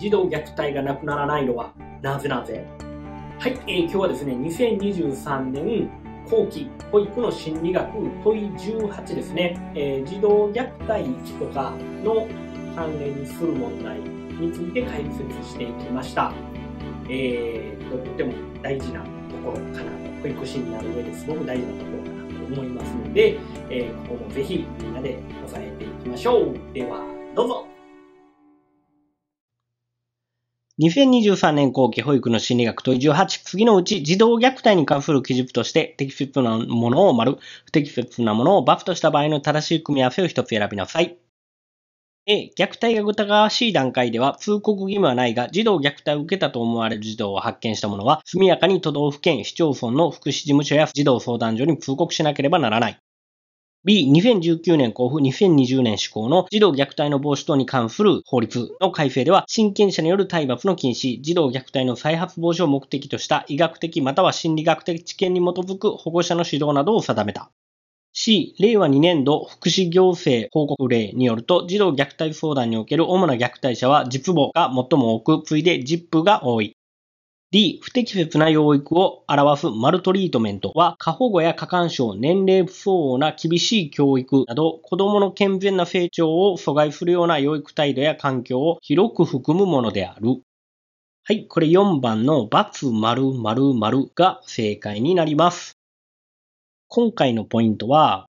児童虐待がなくならないのはなぜなぜはい、えー、今日はですね、2023年後期保育の心理学問い18ですね、えー、児童虐待とかの関連する問題について解説していきました。えー、とっても大事なところかなと、保育士になる上ですごく大事なところかなと思いますので、えー、ここもぜひみんなで押さえていきましょう。では、どうぞ。2023年後期保育の心理学問18、次のうち児童虐待に関する基述として適切なものを丸、不適切なものをバフとした場合の正しい組み合わせを一つ選びなさい。A、虐待が疑わしい段階では通告義務はないが、児童虐待を受けたと思われる児童を発見した者は、速やかに都道府県、市町村の福祉事務所や児童相談所に通告しなければならない。B、2019年交付、2020年施行の児童虐待の防止等に関する法律の改正では、親権者による体罰の禁止、児童虐待の再発防止を目的とした医学的または心理学的知見に基づく保護者の指導などを定めた。C、令和2年度福祉行政報告例によると、児童虐待相談における主な虐待者は、実母が最も多く、次いで実父が多い。D、不適切な養育を表すマルトリートメントは、過保護や過干渉、年齢不相応な厳しい教育など、子供の健全な成長を阻害するような養育態度や環境を広く含むものである。はい、これ4番の×〇〇〇が正解になります。今回のポイントは、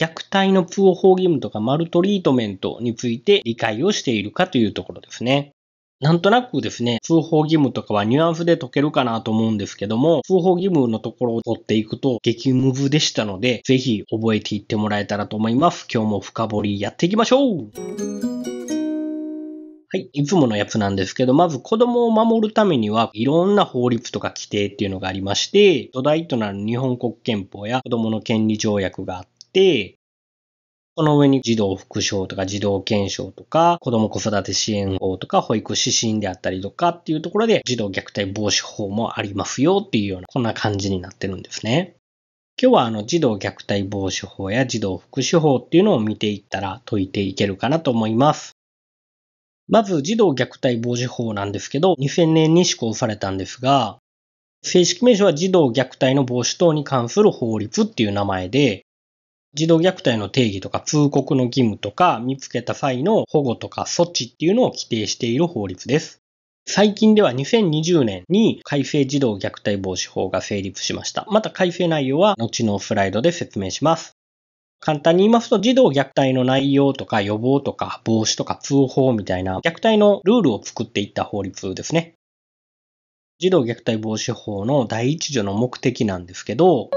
虐待の不法義務とかマルトリートメントについて理解をしているかというところですね。なんとなくですね、通報義務とかはニュアンスで解けるかなと思うんですけども、通報義務のところを取っていくと激ムズでしたので、ぜひ覚えていってもらえたらと思います。今日も深掘りやっていきましょうはい。いつものやつなんですけど、まず子供を守るためには、いろんな法律とか規定っていうのがありまして、土台となる日本国憲法や子供の権利条約があって、この上に児童福祉とか児童検証とか、子供子育て支援法とか、保育指針であったりとかっていうところで、児童虐待防止法もありますよっていうような、こんな感じになってるんですね。今日はあの児童虐待防止法や児童福祉法っていうのを見ていったら解いていけるかなと思います。まず児童虐待防止法なんですけど、2000年に施行されたんですが、正式名称は児童虐待の防止等に関する法律っていう名前で、児童虐待の定義とか通告の義務とか見つけた際の保護とか措置っていうのを規定している法律です。最近では2020年に改正児童虐待防止法が成立しました。また改正内容は後のスライドで説明します。簡単に言いますと、児童虐待の内容とか予防とか防止とか通報みたいな虐待のルールを作っていった法律ですね。児童虐待防止法の第一条の目的なんですけど、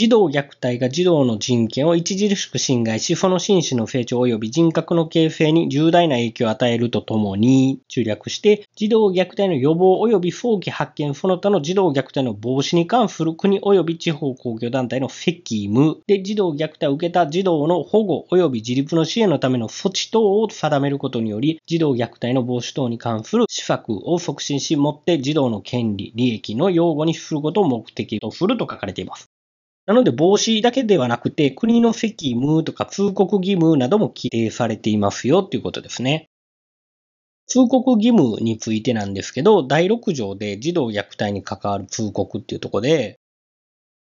児童虐待が児童の人権を著しく侵害し、その心身の成長及び人格の形成に重大な影響を与えるとともに、中略して、児童虐待の予防及び早期発見、その他の児童虐待の防止に関する国及び地方公共団体の責務で、児童虐待を受けた児童の保護及び自立の支援のための措置等を定めることにより、児童虐待の防止等に関する施策を促進し、もって児童の権利、利益の擁護にすることを目的とすると書かれています。なので、防止だけではなくて、国の責務とか通告義務なども規定されていますよということですね。通告義務についてなんですけど、第6条で児童虐待に関わる通告っていうところで、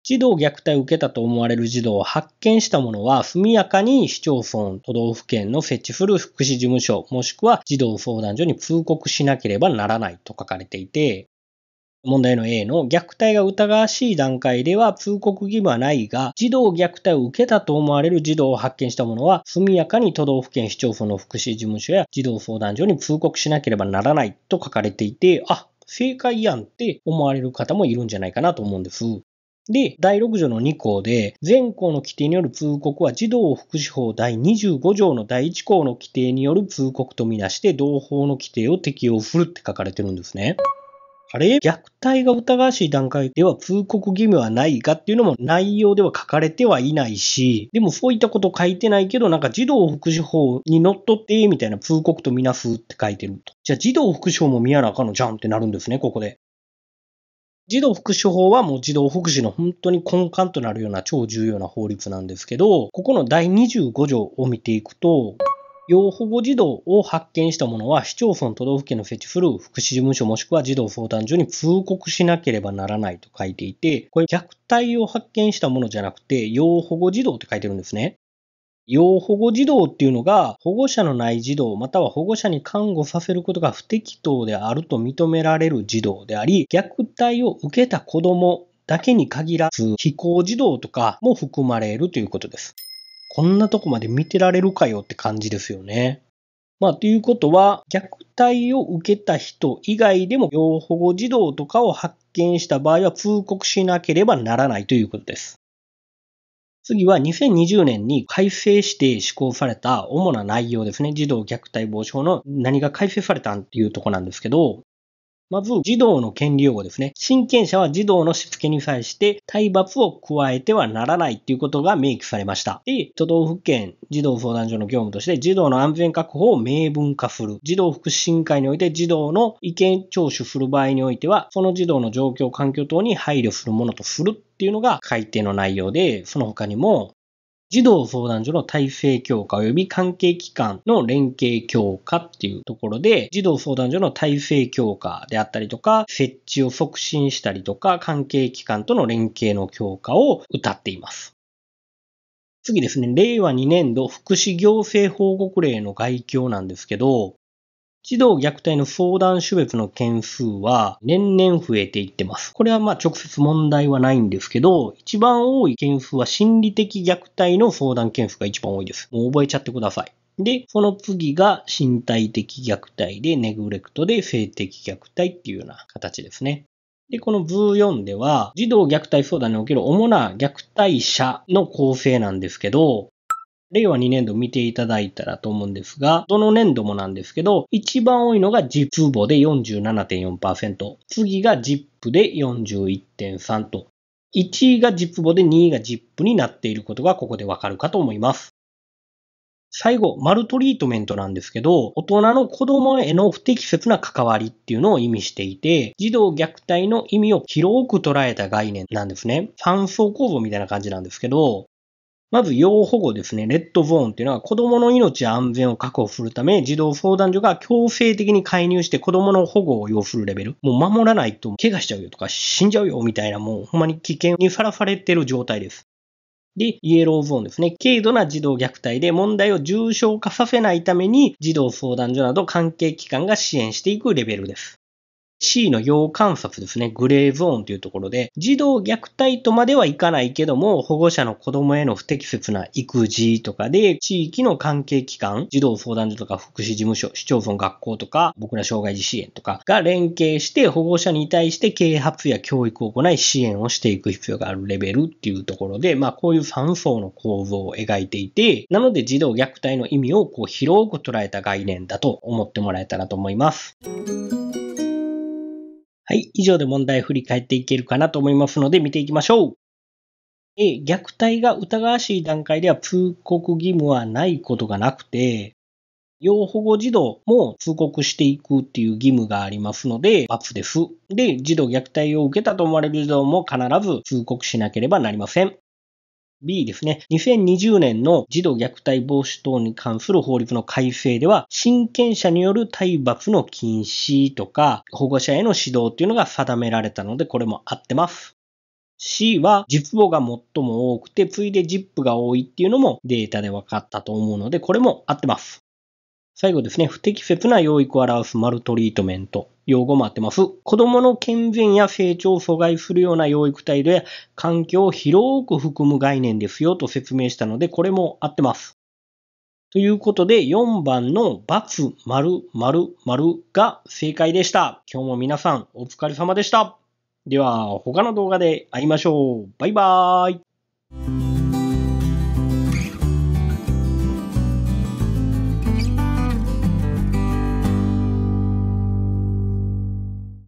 児童虐待を受けたと思われる児童を発見した者は、速やかに市町村、都道府県の設置する福祉事務所、もしくは児童相談所に通告しなければならないと書かれていて、問題の A の虐待が疑わしい段階では通告義務はないが、児童虐待を受けたと思われる児童を発見した者は、速やかに都道府県市町村の福祉事務所や児童相談所に通告しなければならないと書かれていて、あ、正解やんって思われる方もいるんじゃないかなと思うんです。で、第6条の2項で、全項の規定による通告は児童福祉法第25条の第1項の規定による通告とみなして、同法の規定を適用するって書かれてるんですね。あれ虐待が疑わしい段階では通告義務はないかっていうのも内容では書かれてはいないし、でもそういったこと書いてないけど、なんか児童福祉法に則っってみたいな通告とみなすって書いてると。じゃあ児童福祉法も見やなあかんのじゃんってなるんですね、ここで。児童福祉法はもう児童福祉の本当に根幹となるような超重要な法律なんですけど、ここの第25条を見ていくと、要保護児童を発見した者は市町村都道府県の設置する福祉事務所もしくは児童相談所に通告しなければならないと書いていて、これ虐待を発見したものじゃなくて、要保護児童って書いてるんですね。要保護児童っていうのが保護者のない児童または保護者に看護させることが不適当であると認められる児童であり虐待を受けた子供だけに限らず非行児童とかも含まれるということです。こんなとこまで見てられるかよって感じですよね。まあ、ということは、虐待を受けた人以外でも、要保護児童とかを発見した場合は通告しなければならないということです。次は2020年に改正して施行された主な内容ですね。児童虐待防止法の何が改正されたんっていうとこなんですけど、まず、児童の権利擁護ですね。親権者は児童のしつけに際して体罰を加えてはならないということが明記されました。で、都道府県児童相談所の業務として児童の安全確保を明文化する。児童福祉委員会において児童の意見聴取する場合においては、その児童の状況、環境等に配慮するものとするっていうのが改定の内容で、その他にも、児童相談所の体制強化及び関係機関の連携強化っていうところで、児童相談所の体制強化であったりとか、設置を促進したりとか、関係機関との連携の強化を謳っています。次ですね、令和2年度福祉行政報告令の概況なんですけど、児童虐待の相談種別の件数は年々増えていってます。これはまあ直接問題はないんですけど、一番多い件数は心理的虐待の相談件数が一番多いです。もう覚えちゃってください。で、その次が身体的虐待で、ネグレクトで性的虐待っていうような形ですね。で、このブー4では、児童虐待相談における主な虐待者の構成なんですけど、令和2年度見ていただいたらと思うんですが、どの年度もなんですけど、一番多いのが実プ母で47.4%、次がップで41.3と、1位がップ母で2位がップになっていることがここでわかるかと思います。最後、マルトリートメントなんですけど、大人の子供への不適切な関わりっていうのを意味していて、児童虐待の意味を広く捉えた概念なんですね。三層構造みたいな感じなんですけど、まず、要保護ですね。レッドゾーンっていうのは、子供の命や安全を確保するため、児童相談所が強制的に介入して子供の保護を要するレベル。もう守らないと、怪我しちゃうよとか、死んじゃうよみたいな、もうほんまに危険にさらされてる状態です。で、イエローゾーンですね。軽度な児童虐待で問題を重症化させないために、児童相談所など関係機関が支援していくレベルです。C の要観察ですね、グレーゾーンというところで、児童虐待とまではいかないけども、保護者の子供への不適切な育児とかで、地域の関係機関、児童相談所とか福祉事務所、市町村学校とか、僕ら障害児支援とかが連携して保護者に対して啓発や教育を行い支援をしていく必要があるレベルっていうところで、まあこういう3層の構造を描いていて、なので児童虐待の意味をこう広く捉えた概念だと思ってもらえたらと思います。はい、以上で問題振り返っていけるかなと思いますので見ていきましょう。A、虐待が疑わしい段階では通告義務はないことがなくて、要保護児童も通告していくっていう義務がありますので、罰です。で、児童虐待を受けたと思われる児童も必ず通告しなければなりません。B ですね。2020年の児童虐待防止等に関する法律の改正では、親権者による体罰の禁止とか、保護者への指導というのが定められたので、これも合ってます。C は、実母が最も多くて、次いでジップが多いっていうのもデータで分かったと思うので、これも合ってます。最後ですね、不適切な養育を表すマルトリートメント。用語もあってます。子供の健全や成長を阻害するような養育態度や環境を広く含む概念ですよと説明したので、これも合ってます。ということで、4番の×、丸、丸、丸が正解でした。今日も皆さんお疲れ様でした。では、他の動画で会いましょう。バイバーイ。